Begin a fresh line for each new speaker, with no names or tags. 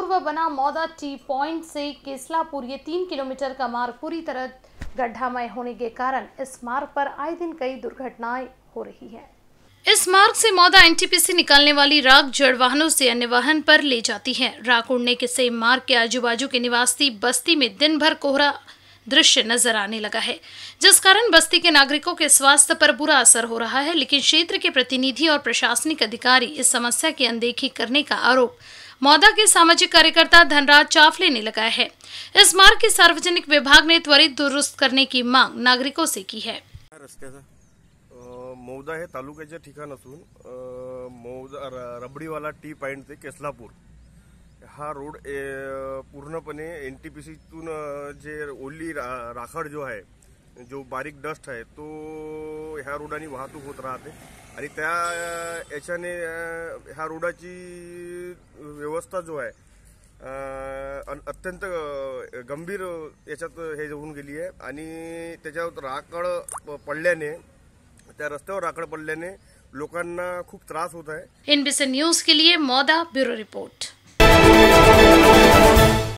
पूर्व बना Mouda T point से केसलापुर ये तीन किलोमीटर का मार्ग पूरी तरह गड्ढामय होने के कारण इस मार्ग पर आए दिन कई दुर्घटनाएं हो रही है इस मार्ग से मौदा एनटीपीसी निकालने वाली राग जड़ वाहनों से अन्य वाहन पर ले जाती है राग उड़ने के से मार्ग के आजू बाजू के निवासी बस्ती में दिन भर कोहरा दृश्य नजर आने लगा है जिस कारण बस्ती के नागरिकों के स्वास्थ्य पर बुरा असर हो रहा है लेकिन क्षेत्र के प्रतिनिधि और प्रशासनिक अधिकारी इस समस्या की अनदेखी करने का आरोप मौदा के सामाजिक कार्यकर्ता धनराज चाफले ने लगाया है इस मार्ग के सार्वजनिक विभाग ने त्वरित दुरुस्त करने की मांग नागरिकों से की है
मौदा है तालुक्याचे ठिकाण असून मौदा रबडीवाला टी पॉइंट ते केसलापूर हा रोड पूर्णपने एन टी पी सीतून जे ओली रा राखड जो है जो बारीक डस्ट है तो हा रोड वाहतूक होत रहते हा त्या व्यवस्था जो है अत्यंत गंभीर ये हो गई गेली आहे राकड पड़ने त्या राकड पड़ने लोकान खूब त्रास होता है एनबीसी
न्यूज के लिए मौदा ब्यूरो रिपोर्ट